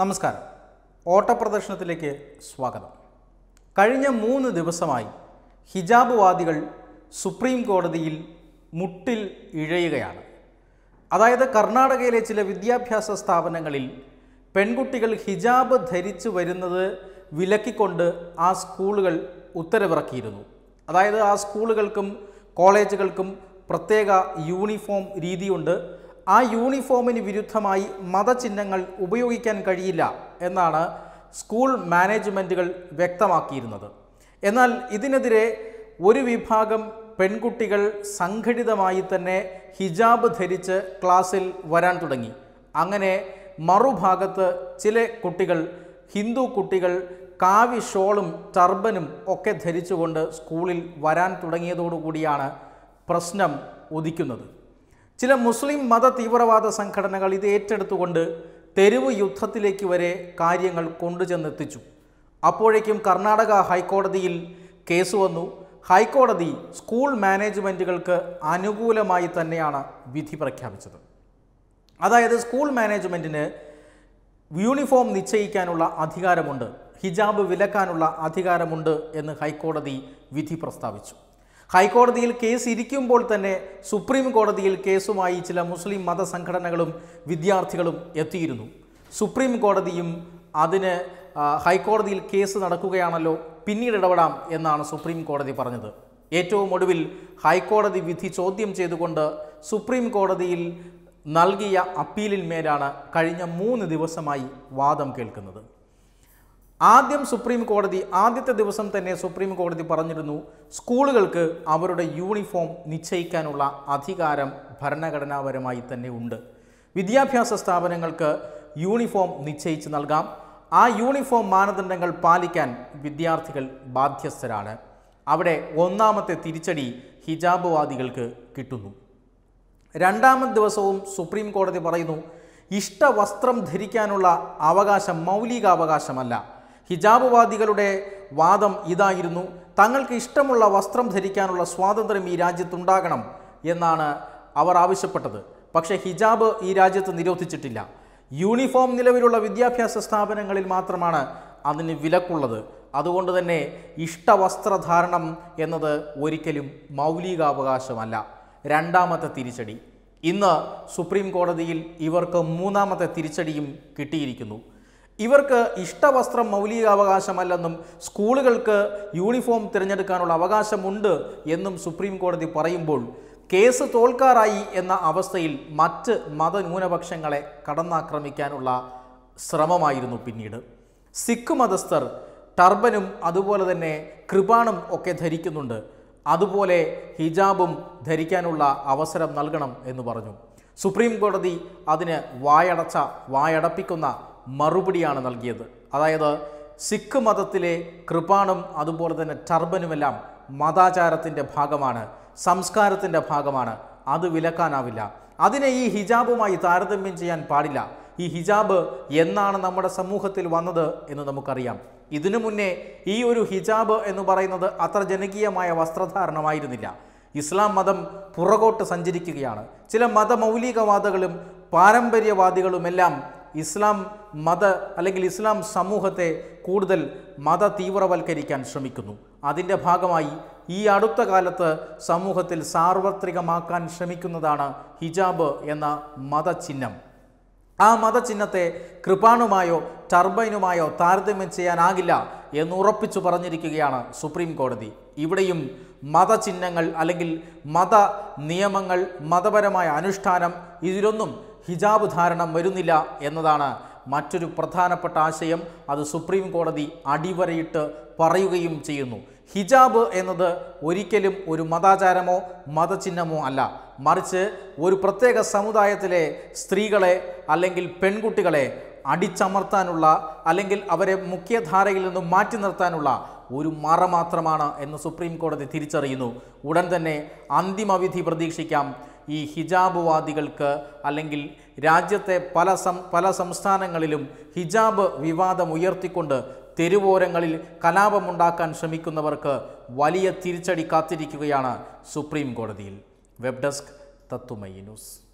നമസ്കാരം ഓട്ടപ്രദർശനത്തിലേക്ക് സ്വാഗതം കഴിഞ്ഞ മൂന്ന് ദിവസമായി ഹിജാബ് വാദികൾ സുപ്രീം കോടതിയിൽ മുട്ടിൽ ഇഴയുകയാണ് അതായത് കർണാടകയിലെ ചില വിദ്യാഭ്യാസ സ്ഥാപനങ്ങളിൽ പെൺകുട്ടികൾ ഹിജാബ് ധരിച്ചു വരുന്നത് വിലക്കിക്കൊണ്ട് ആ സ്കൂളുകൾ ഉത്തരവിറക്കിയിരുന്നു അതായത് ആ സ്കൂളുകൾക്കും കോളേജുകൾക്കും പ്രത്യേക യൂണിഫോം രീതിയുണ്ട് ആ യൂണിഫോമിന് വിരുദ്ധമായി മതചിഹ്നങ്ങൾ ഉപയോഗിക്കാൻ കഴിയില്ല എന്നാണ് സ്കൂൾ മാനേജ്മെൻറ്റുകൾ വ്യക്തമാക്കിയിരുന്നത് എന്നാൽ ഇതിനെതിരെ ഒരു വിഭാഗം പെൺകുട്ടികൾ സംഘടിതമായി തന്നെ ഹിജാബ് ധരിച്ച് ക്ലാസ്സിൽ വരാൻ തുടങ്ങി അങ്ങനെ മറുഭാഗത്ത് ചില കുട്ടികൾ ഹിന്ദു കുട്ടികൾ കാവി ഷോളും ടർബനും ഒക്കെ ധരിച്ചുകൊണ്ട് സ്കൂളിൽ വരാൻ തുടങ്ങിയതോടുകൂടിയാണ് പ്രശ്നം ഉദിക്കുന്നത് ചില മുസ്ലിം മത തീവ്രവാദ സംഘടനകൾ ഇത് ഏറ്റെടുത്തുകൊണ്ട് തെരുവ് യുദ്ധത്തിലേക്ക് വരെ കാര്യങ്ങൾ കൊണ്ടുചെന്നെത്തിച്ചു അപ്പോഴേക്കും കർണാടക ഹൈക്കോടതിയിൽ കേസ് വന്നു ഹൈക്കോടതി സ്കൂൾ മാനേജ്മെൻറ്റുകൾക്ക് അനുകൂലമായി തന്നെയാണ് വിധി പ്രഖ്യാപിച്ചത് അതായത് സ്കൂൾ മാനേജ്മെൻറ്റിന് യൂണിഫോം നിശ്ചയിക്കാനുള്ള അധികാരമുണ്ട് ഹിജാബ് വിലക്കാനുള്ള അധികാരമുണ്ട് എന്ന് ഹൈക്കോടതി വിധി പ്രസ്താവിച്ചു ഹൈക്കോടതിയിൽ കേസ് ഇരിക്കുമ്പോൾ തന്നെ സുപ്രീം കോടതിയിൽ കേസുമായി ചില മുസ്ലിം മതസംഘടനകളും വിദ്യാർത്ഥികളും എത്തിയിരുന്നു സുപ്രീം കോടതിയും അതിന് ഹൈക്കോടതിയിൽ കേസ് നടക്കുകയാണല്ലോ പിന്നീട് ഇടപെടാം എന്നാണ് സുപ്രീം കോടതി പറഞ്ഞത് ഏറ്റവും ഒടുവിൽ ഹൈക്കോടതി വിധി ചോദ്യം ചെയ്തുകൊണ്ട് സുപ്രീം കോടതിയിൽ നൽകിയ അപ്പീലിന്മേലാണ് കഴിഞ്ഞ മൂന്ന് ദിവസമായി വാദം കേൾക്കുന്നത് ആദ്യം സുപ്രീം കോടതി ആദ്യത്തെ ദിവസം തന്നെ സുപ്രീം കോടതി പറഞ്ഞിരുന്നു സ്കൂളുകൾക്ക് അവരുടെ യൂണിഫോം നിശ്ചയിക്കാനുള്ള അധികാരം ഭരണഘടനാപരമായി തന്നെ ഉണ്ട് വിദ്യാഭ്യാസ സ്ഥാപനങ്ങൾക്ക് യൂണിഫോം നിശ്ചയിച്ച് നൽകാം ആ യൂണിഫോം മാനദണ്ഡങ്ങൾ പാലിക്കാൻ വിദ്യാർത്ഥികൾ ബാധ്യസ്ഥരാണ് അവിടെ ഒന്നാമത്തെ തിരിച്ചടി ഹിജാബുവാദികൾക്ക് കിട്ടുന്നു രണ്ടാമത്തെ ദിവസവും സുപ്രീം കോടതി പറയുന്നു ഇഷ്ടവസ്ത്രം ധരിക്കാനുള്ള അവകാശം മൗലികാവകാശമല്ല അവകാശമല്ല ഹിജാബുവാദികളുടെ വാദം ഇതായിരുന്നു തങ്ങൾക്ക് ഇഷ്ടമുള്ള വസ്ത്രം ധരിക്കാനുള്ള സ്വാതന്ത്ര്യം ഈ രാജ്യത്തുണ്ടാകണം എന്നാണ് അവർ ആവശ്യപ്പെട്ടത് പക്ഷേ ഹിജാബ് ഈ രാജ്യത്ത് നിരോധിച്ചിട്ടില്ല യൂണിഫോം നിലവിലുള്ള വിദ്യാഭ്യാസ സ്ഥാപനങ്ങളിൽ മാത്രമാണ് അതിന് വിലക്കുള്ളത് അതുകൊണ്ട് തന്നെ ഇഷ്ടവസ്ത്രധാരണം എന്നത് ഒരിക്കലും മൗലികാവകാശമല്ല രണ്ടാമത്തെ തിരിച്ചടി ഇന്ന് സുപ്രീം കോടതിയിൽ ഇവർക്ക് മൂന്നാമത്തെ തിരിച്ചടിയും കിട്ടിയിരിക്കുന്നു ഇവർക്ക് ഇഷ്ടവസ്ത്രം മൗലികാവകാശമല്ലെന്നും സ്കൂളുകൾക്ക് യൂണിഫോം തിരഞ്ഞെടുക്കാനുള്ള അവകാശമുണ്ട് എന്നും സുപ്രീം കോടതി പറയുമ്പോൾ കേസ് തോൽക്കാറായി എന്ന അവസ്ഥയിൽ മറ്റ് മതന്യൂനപക്ഷങ്ങളെ കടന്നാക്രമിക്കാനുള്ള ശ്രമമായിരുന്നു പിന്നീട് സിഖ് മതസ്ഥർ ടർബനും അതുപോലെ തന്നെ കൃപാണും ഒക്കെ ധരിക്കുന്നുണ്ട് അതുപോലെ ഹിജാബും ധരിക്കാനുള്ള അവസരം നൽകണം എന്ന് പറഞ്ഞു സുപ്രീം കോടതി അതിന് വായടച്ച വായടപ്പിക്കുന്ന മറുപടിയാണ് നൽകിയത് അതായത് സിഖ് മതത്തിലെ കൃപാണും അതുപോലെ തന്നെ ടർബനുമെല്ലാം മതാചാരത്തിൻ്റെ ഭാഗമാണ് സംസ്കാരത്തിൻ്റെ ഭാഗമാണ് അത് വിലക്കാനാവില്ല അതിനെ ഈ ഹിജാബുമായി താരതമ്യം ചെയ്യാൻ പാടില്ല ഈ ഹിജാബ് എന്നാണ് നമ്മുടെ സമൂഹത്തിൽ വന്നത് എന്ന് നമുക്കറിയാം ഇതിനു മുന്നേ ഈ ഒരു ഹിജാബ് എന്ന് പറയുന്നത് അത്ര ജനകീയമായ വസ്ത്രധാരണമായിരുന്നില്ല ഇസ്ലാം മതം പുറകോട്ട് സഞ്ചരിക്കുകയാണ് ചില മതമൗലികവാദികളും പാരമ്പര്യവാദികളുമെല്ലാം ഇസ്ലാം മത അല്ലെങ്കിൽ ഇസ്ലാം സമൂഹത്തെ കൂടുതൽ മത തീവ്രവൽക്കരിക്കാൻ ശ്രമിക്കുന്നു അതിൻ്റെ ഭാഗമായി ഈ അടുത്ത കാലത്ത് സമൂഹത്തിൽ സാർവത്രികമാക്കാൻ ശ്രമിക്കുന്നതാണ് ഹിജാബ് എന്ന മതചിഹ്നം ആ മതചിഹ്നത്തെ കൃപാണുമായോ ടർബൈനുമായോ താരതമ്യം ചെയ്യാനാകില്ല ഉറപ്പിച്ചു പറഞ്ഞിരിക്കുകയാണ് സുപ്രീം കോടതി ഇവിടെയും മതചിഹ്നങ്ങൾ അല്ലെങ്കിൽ മത നിയമങ്ങൾ മതപരമായ അനുഷ്ഠാനം ഇതിലൊന്നും ഹിജാബ് ധാരണം വരുന്നില്ല എന്നതാണ് മറ്റൊരു പ്രധാനപ്പെട്ട ആശയം അത് സുപ്രീം കോടതി അടിവരയിട്ട് പറയുകയും ചെയ്യുന്നു ഹിജാബ് എന്നത് ഒരിക്കലും ഒരു മതാചാരമോ മതചിഹ്നമോ അല്ല മറിച്ച് ഒരു പ്രത്യേക സമുദായത്തിലെ സ്ത്രീകളെ അല്ലെങ്കിൽ പെൺകുട്ടികളെ അടിച്ചമർത്താനുള്ള അല്ലെങ്കിൽ അവരെ മുഖ്യധാരയിൽ നിന്നും മാറ്റി നിർത്താനുള്ള ഒരു മറ മാത്രമാണ് എന്ന് സുപ്രീം കോടതി തിരിച്ചറിയുന്നു ഉടൻ തന്നെ അന്തിമ വിധി പ്രതീക്ഷിക്കാം ഈ വാദികൾക്ക് അല്ലെങ്കിൽ രാജ്യത്തെ പല സം പല സംസ്ഥാനങ്ങളിലും ഹിജാബ് വിവാദം ഉയർത്തിക്കൊണ്ട് തെരുവോരങ്ങളിൽ കലാപമുണ്ടാക്കാൻ ശ്രമിക്കുന്നവർക്ക് വലിയ തിരിച്ചടി കാത്തിരിക്കുകയാണ് സുപ്രീം കോടതിയിൽ വെബ് ഡെസ്ക് തത്തുമൈ ന്യൂസ്